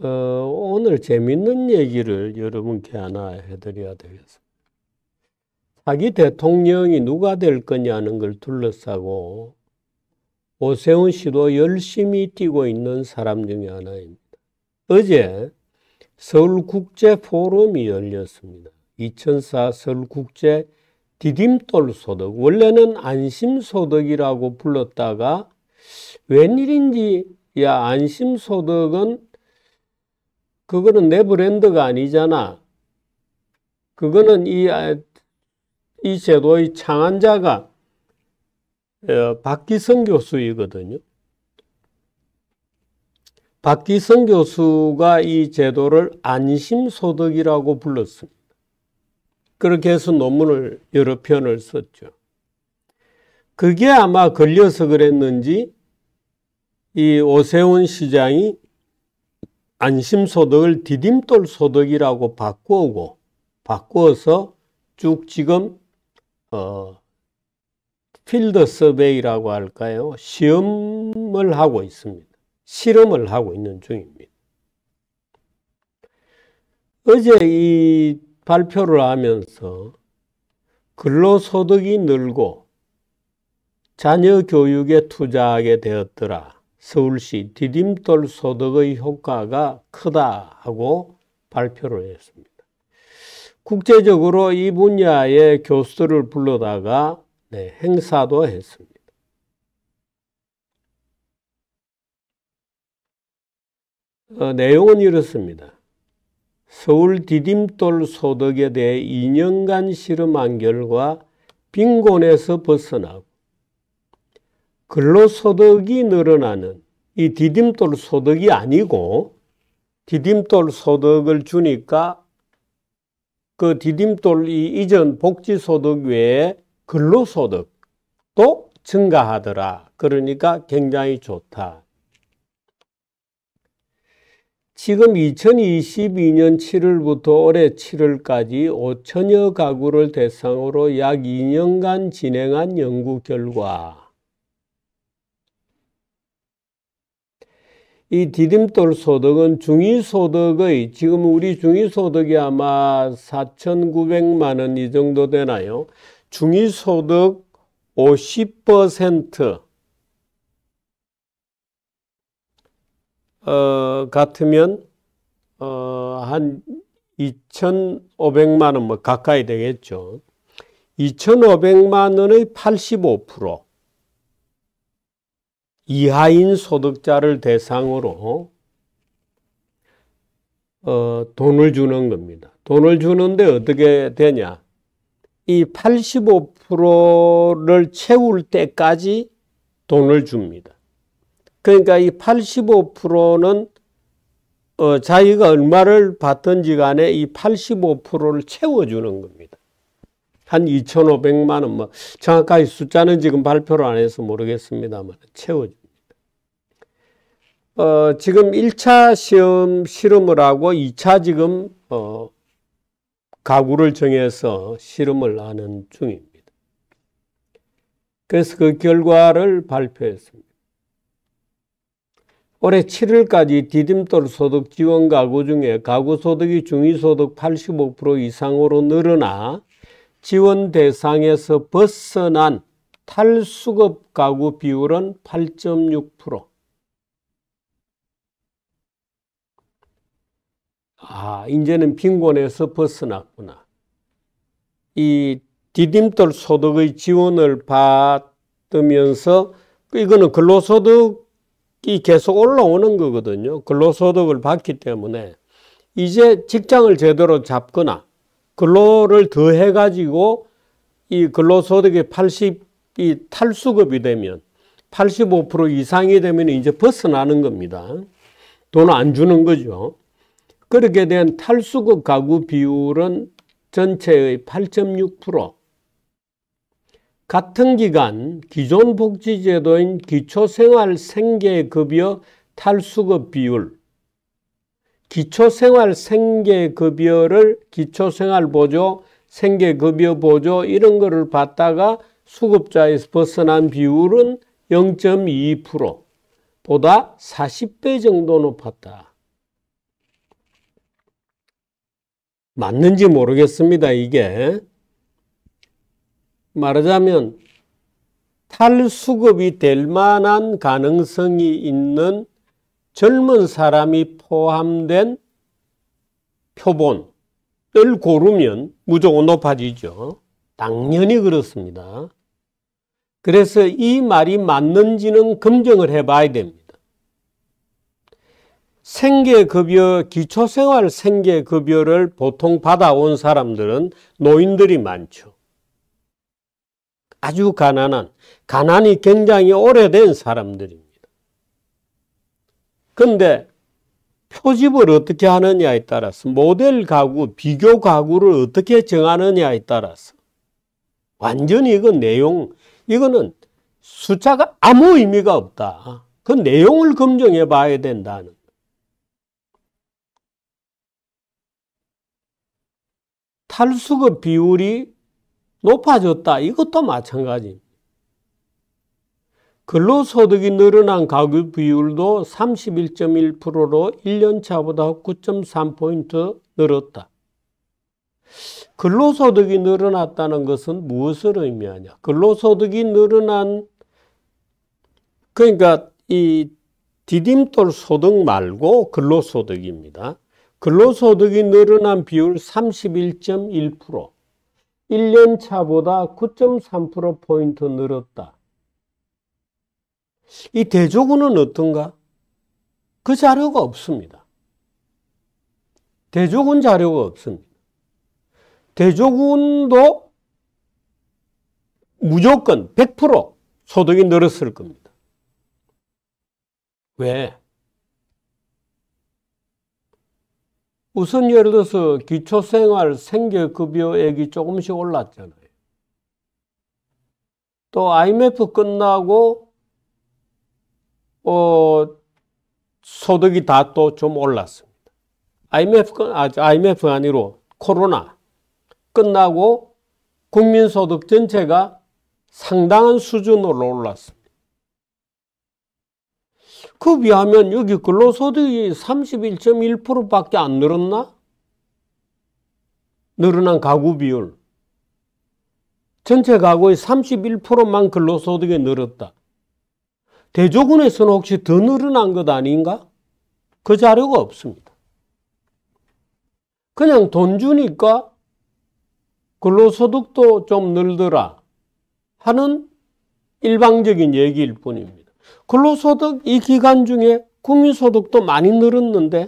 어, 오늘 재밌는 얘기를 여러분께 하나 해드려야 되겠습니다. 자기 대통령이 누가 될 거냐는 걸 둘러싸고 오세훈 씨도 열심히 뛰고 있는 사람 중에 하나입니다. 어제 서울국제포럼이 열렸습니다. 2004 서울국제 디딤돌 소득. 원래는 안심소득이라고 불렀다가 웬일인지 야 안심소득은 그거는 내 브랜드가 아니잖아. 그거는 이, 아, 이 제도의 창안자가 어, 박기성 교수이거든요. 박기성 교수가 이 제도를 안심소득이라고 불렀습니다. 그렇게 해서 논문을 여러 편을 썼죠. 그게 아마 걸려서 그랬는지 이 오세훈 시장이 안심소득을 디딤돌 소득이라고 바꾸고 바꾸어서 쭉 지금 어, 필드 서베이라고 할까요? 시험을 하고 있습니다. 실험을 하고 있는 중입니다. 어제 이 발표를 하면서 근로소득이 늘고 자녀 교육에 투자하게 되었더라. 서울시 디딤돌 소득의 효과가 크다 하고 발표를 했습니다. 국제적으로 이 분야의 교수들을 불러다가 네, 행사도 했습니다. 어, 내용은 이렇습니다. 서울 디딤돌 소득에 대해 2년간 실험한 결과 빈곤에서 벗어나고 근로소득이 늘어나는 이 디딤돌 소득이 아니고 디딤돌 소득을 주니까 그 디딤돌 이 이전 복지소득 외에 근로소득도 증가하더라. 그러니까 굉장히 좋다. 지금 2022년 7월부터 올해 7월까지 5천여 가구를 대상으로 약 2년간 진행한 연구 결과 이 디딤돌 소득은 중위소득의 지금 우리 중위소득이 아마 4,900만 원 이 정도 되나요? 중위소득 50% 어, 같으면 어, 한 2,500만 원 뭐 가까이 되겠죠. 2,500만 원의 85% 이하인 소득자를 대상으로 어, 돈을 주는 겁니다. 돈을 주는데 어떻게 되냐? 이 85%를 채울 때까지 돈을 줍니다. 그러니까 이 85%는 어, 자기가 얼마를 받든지 간에 이 85%를 채워주는 겁니다. 한 2,500만 원, 뭐, 정확하게 숫자는 지금 발표를 안 해서 모르겠습니다만, 채워주 어, 지금 1차 시험 실험을 하고 2차 지금 어, 가구를 정해서 실험을 하는 중입니다. 그래서 그 결과를 발표했습니다. 올해 7일까지 디딤돌 소득 지원 가구 중에 가구 소득이 중위소득 85% 이상으로 늘어나 지원 대상에서 벗어난 탈수급 가구 비율은 8.6%, 아, 이제는 빈곤에서 벗어났구나. 이 디딤돌 소득의 지원을 받으면서 그 이거는 근로소득이 계속 올라오는 거거든요. 근로소득을 받기 때문에 이제 직장을 제대로 잡거나 근로를 더해 가지고 이 근로소득의 80이 탈수급이 되면 85% 이상이 되면 이제 벗어나는 겁니다. 돈 안 주는 거죠. 그렇게 된 탈수급 가구 비율은 전체의 8.6%, 같은 기간 기존 복지제도인 기초생활 생계급여 탈수급 비율, 기초생활 생계급여를 기초생활보조, 생계급여보조 이런 거를 받다가 수급자에서 벗어난 비율은 0.2%보다 40배 정도 높았다. 맞는지 모르겠습니다, 이게. 말하자면 탈수급이 될 만한 가능성이 있는 젊은 사람이 포함된 표본을 고르면 무조건 높아지죠. 당연히 그렇습니다. 그래서 이 말이 맞는지는 검증을 해봐야 됩니다. 생계급여, 기초생활 생계급여를 보통 받아온 사람들은 노인들이 많죠. 아주 가난한, 가난이 굉장히 오래된 사람들입니다. 근데 표집을 어떻게 하느냐에 따라서 모델 가구, 비교 가구를 어떻게 정하느냐에 따라서 완전히 이거 내용, 이거는 숫자가 아무 의미가 없다. 그 내용을 검증해 봐야 된다는. 탈수급 비율이 높아졌다. 이것도 마찬가지입니다. 근로소득이 늘어난 가격 비율도 31.1%로 1년차보다 9.3포인트 늘었다. 근로소득이 늘어났다는 것은 무엇을 의미하냐? 근로소득이 늘어난 그러니까 이 디딤돌 소득 말고 근로소득입니다. 근로소득이 늘어난 비율 31.1%, 1년 차보다 9.3%포인트 늘었다. 이 대조군은 어떤가? 그 자료가 없습니다. 대조군 자료가 없습니다. 대조군도 무조건 100% 소득이 늘었을 겁니다. 왜? 우선 예를 들어서 기초생활 생계급여액이 조금씩 올랐잖아요. 또 IMF 끝나고 어, 소득이 다 또 좀 올랐습니다. IMF 아, IMF가 아니로 코로나 끝나고 국민소득 전체가 상당한 수준으로 올랐습니다. 급 그 비하면 여기 근로소득이 31.1%밖에 안 늘었나? 늘어난 가구 비율. 전체 가구의 31%만 근로소득이 늘었다. 대조군에서는 혹시 더 늘어난 것 아닌가? 그 자료가 없습니다. 그냥 돈 주니까 근로소득도 좀 늘더라 하는 일방적인 얘기일 뿐입니다. 근로소득 이 기간 중에 국민소득도 많이 늘었는데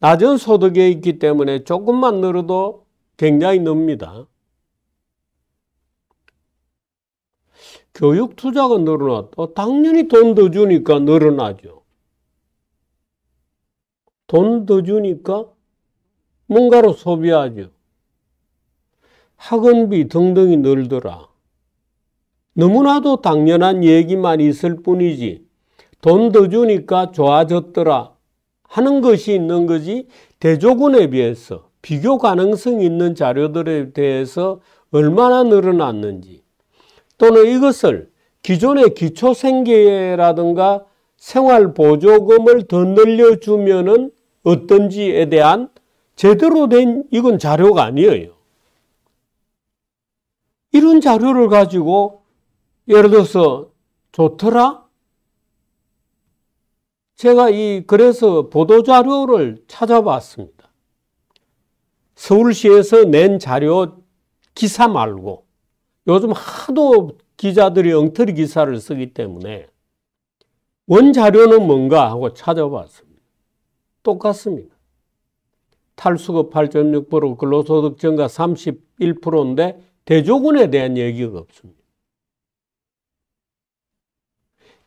낮은 소득에 있기 때문에 조금만 늘어도 굉장히 늡니다. 교육 투자가 늘어났다. 당연히 돈 더 주니까 늘어나죠. 돈 더 주니까 뭔가로 소비하죠. 학원비 등등이 늘더라. 너무나도 당연한 얘기만 있을 뿐이지 돈 더 주니까 좋아졌더라 하는 것이 있는 거지 대조군에 비해서 비교 가능성 있는 자료들에 대해서 얼마나 늘어났는지 또는 이것을 기존의 기초생계라든가 생활보조금을 더늘려주면 어떤지에 대한 제대로 된 이건 자료가 아니에요. 이런 자료를 가지고 예를 들어서 좋더라? 제가 이, 그래서 보도자료를 찾아봤습니다. 서울시에서 낸 자료 기사 말고 요즘 하도 기자들이 엉터리 기사를 쓰기 때문에 원자료는 뭔가 하고 찾아봤습니다. 똑같습니다. 탈수급 8.6% 근로소득 증가 31%인데 대조군에 대한 얘기가 없습니다.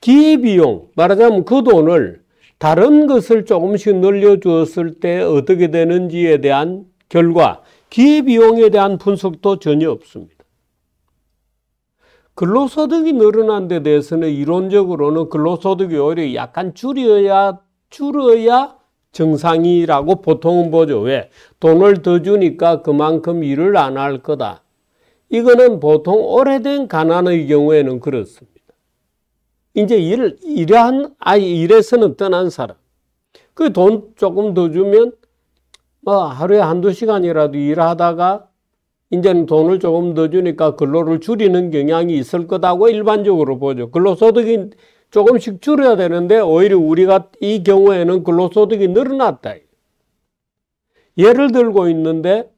기회비용, 말하자면 그 돈을 다른 것을 조금씩 늘려주었을 때 어떻게 되는지에 대한 결과, 기회비용에 대한 분석도 전혀 없습니다. 근로소득이 늘어난 데 대해서는 이론적으로는 근로소득이 오히려 약간 줄여야, 줄어야 정상이라고 보통은 보죠. 왜? 돈을 더 주니까 그만큼 일을 안 할 거다. 이거는 보통 오래된 가난의 경우에는 그렇습니다. 이제 일, 일한, 아예 일에서는 떠난 사람. 그 돈 조금 더 주면 뭐 하루에 한두 시간이라도 일하다가 이제는 돈을 조금 더 주니까 근로를 줄이는 경향이 있을 거다고 일반적으로 보죠. 근로소득이 조금씩 줄여야 되는데 오히려 우리가 이 경우에는 근로소득이 늘어났다. 예를 들고 있는데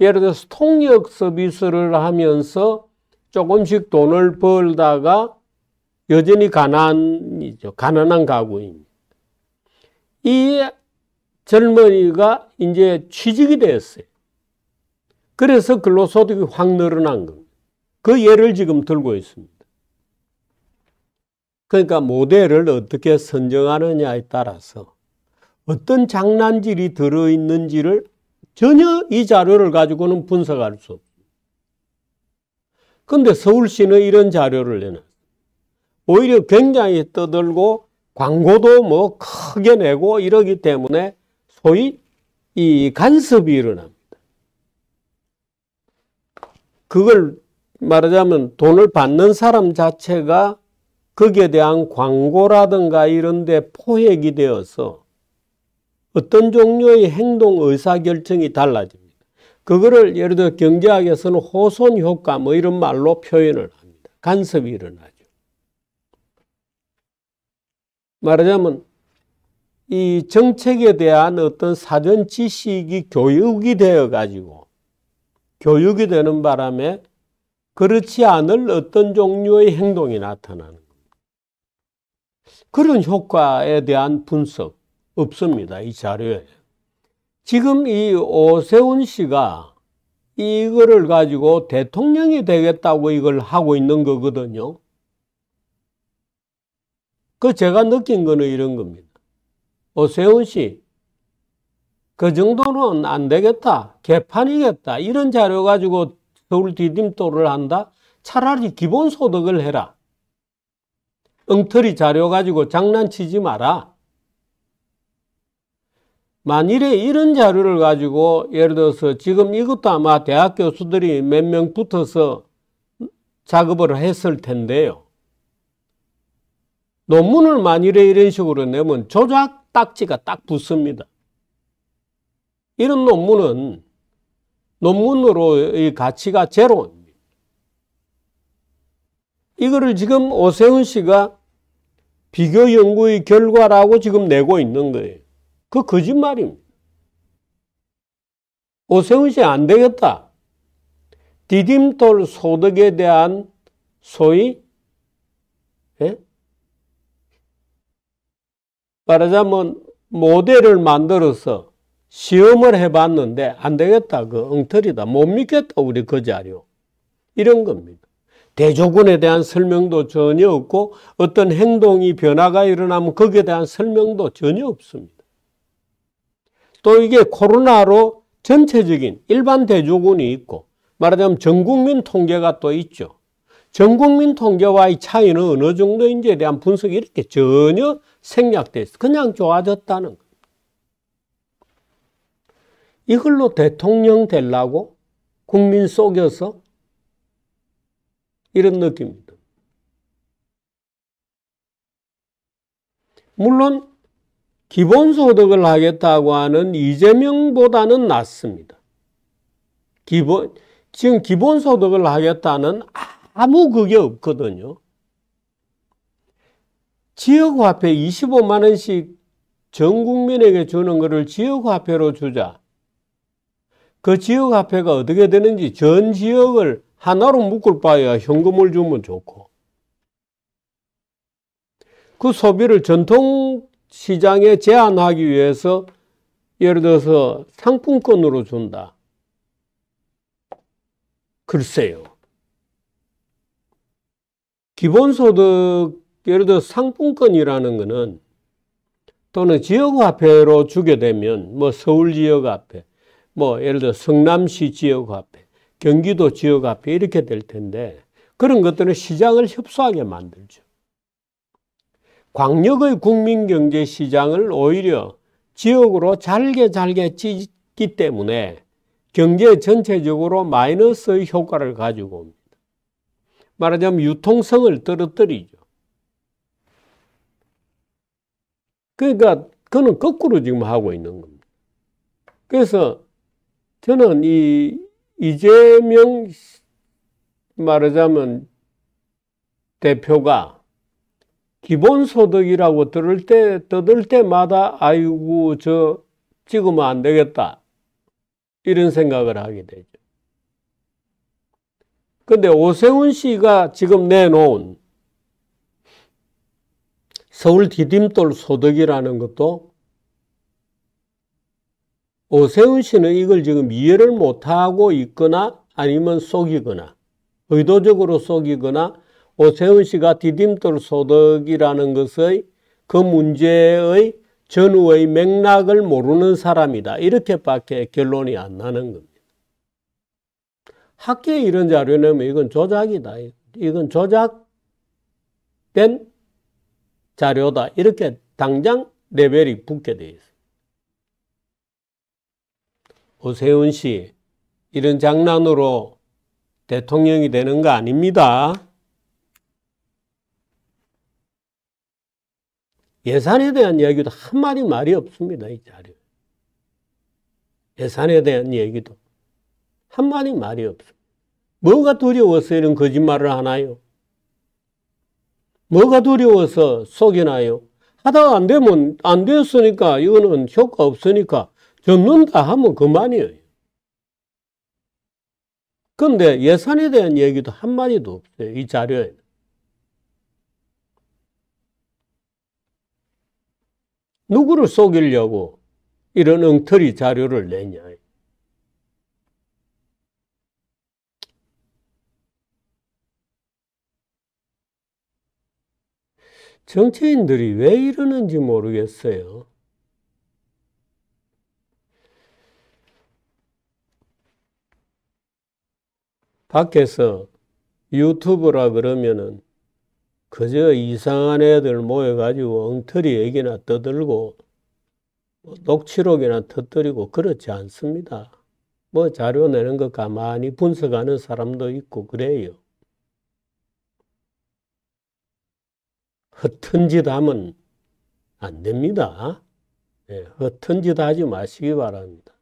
예를 들어서 통역 서비스를 하면서 조금씩 돈을 벌다가 여전히 가난이죠. 가난한 가구입니다. 이 젊은이가 이제 취직이 되었어요. 그래서 근로소득이 확 늘어난 겁니다. 그 예를 지금 들고 있습니다. 그러니까 모델을 어떻게 선정하느냐에 따라서 어떤 장난질이 들어있는지를 전혀 이 자료를 가지고는 분석할 수 없습니다. 그런데 서울시는 이런 자료를 내놨어요. 오히려 굉장히 떠들고 광고도 뭐 크게 내고 이러기 때문에 소위 이 간섭이 일어납니다. 그걸 말하자면 돈을 받는 사람 자체가 거기에 대한 광고라든가 이런 데 포획이 되어서 어떤 종류의 행동 의사결정이 달라집니다. 그거를 예를 들어 경제학에서는 호손효과 뭐 이런 말로 표현을 합니다. 간섭이 일어나요. 말하자면 이 정책에 대한 어떤 사전 지식이 교육이 되어 가지고 교육이 되는 바람에 그렇지 않을 어떤 종류의 행동이 나타나는 그런 효과에 대한 분석 없습니다. 이 자료에. 지금 이 오세훈 씨가 이거를 가지고 대통령이 되겠다고 이걸 하고 있는 거거든요. 그 제가 느낀 거는 이런 겁니다. 오세훈 씨, 그 정도는 안 되겠다. 개판이겠다. 이런 자료 가지고 서울 디딤돌을 한다? 차라리 기본소득을 해라. 엉터리 자료 가지고 장난치지 마라. 만일에 이런 자료를 가지고 예를 들어서 지금 이것도 아마 대학 교수들이 몇 명 붙어서 작업을 했을 텐데요. 논문을 만일에 이런 식으로 내면 조작 딱지가 딱 붙습니다. 이런 논문은 논문으로의 가치가 제로입니다. 이거를 지금 오세훈 씨가 비교 연구의 결과라고 지금 내고 있는 거예요. 그 거짓말입니다. 오세훈 씨 안 되겠다. 디딤돌 소득에 대한 소위 말하자면 모델을 만들어서 시험을 해봤는데 안 되겠다. 그 엉터리다. 못 믿겠다. 우리 그자료 이런 겁니다. 대조군에 대한 설명도 전혀 없고 어떤 행동이 변화가 일어나면 거기에 대한 설명도 전혀 없습니다. 또 이게 코로나로 전체적인 일반 대조군이 있고 말하자면 전국민 통계가 또 있죠. 전국민 통계와의 차이는 어느 정도인지에 대한 분석이 이렇게 전혀 생략돼 있어. 그냥 좋아졌다는 거요 이걸로 대통령 될라고 국민 속여서 이런 느낌입니다. 물론 기본소득을 하겠다고 하는 이재명보다는 낫습니다. 기본 지금 기본소득을 하겠다는 아무 그게 없거든요. 지역화폐 25만원씩 전 국민에게 주는 것을 지역화폐로 주자. 그 지역화폐가 어떻게 되는지 전 지역을 하나로 묶을 바에야 현금을 주면 좋고. 그 소비를 전통 시장에 제한하기 위해서 예를 들어서 상품권으로 준다. 글쎄요. 기본소득 예를 들어 상품권이라는 것은 또는 지역화폐로 주게 되면 뭐 서울 지역화폐, 뭐 예를 들어 성남시 지역화폐, 경기도 지역화폐 이렇게 될 텐데 그런 것들은 시장을 협소하게 만들죠. 광역의 국민경제 시장을 오히려 지역으로 잘게 잘게 찢기 때문에 경제 전체적으로 마이너스의 효과를 가지고 옵니다. 말하자면 유통성을 떨어뜨리죠. 그러니까 그는 거꾸로 지금 하고 있는 겁니다. 그래서 저는 이 이재명 말하자면 대표가 기본소득이라고 들을 때, 떠들 때마다 아이고 저 찍으면 안 되겠다 이런 생각을 하게 되죠. 근데 오세훈 씨가 지금 내놓은 서울 디딤돌 소득이라는 것도 오세훈 씨는 이걸 지금 이해를 못하고 있거나 아니면 속이거나 의도적으로 속이거나 오세훈 씨가 디딤돌 소득이라는 것의 그 문제의 전후의 맥락을 모르는 사람이다. 이렇게밖에 결론이 안 나는 겁니다. 학계에 이런 자료 내면 이건 조작이다. 이건 조작된 자료다. 이렇게 당장 레벨이 붙게 돼 있어요. 오세훈 씨, 이런 장난으로 대통령이 되는 거 아닙니다. 예산에 대한 이야기도 한마디 말이 없습니다. 이 자료. 예산에 대한 얘기도. 한마디 말이 없어. 뭐가 두려워서 이런 거짓말을 하나요? 뭐가 두려워서 속이나요? 하다가 안 되면 안 되었으니까 이거는 효과 없으니까 접는다 하면 그만이에요. 근데 예산에 대한 얘기도 한마디도 없어요. 이자료에 누구를 속이려고 이런 엉터리 자료를 내냐. 정치인들이 왜 이러는지 모르겠어요. 밖에서 유튜브라 그러면은 그저 이상한 애들 모여가지고 엉터리 얘기나 떠들고 뭐 녹취록이나 터뜨리고 그렇지 않습니다. 뭐 자료 내는 거 가만히 분석하는 사람도 있고 그래요. 허튼 짓 하면 안 됩니다. 예, 허튼 짓 하지 마시기 바랍니다.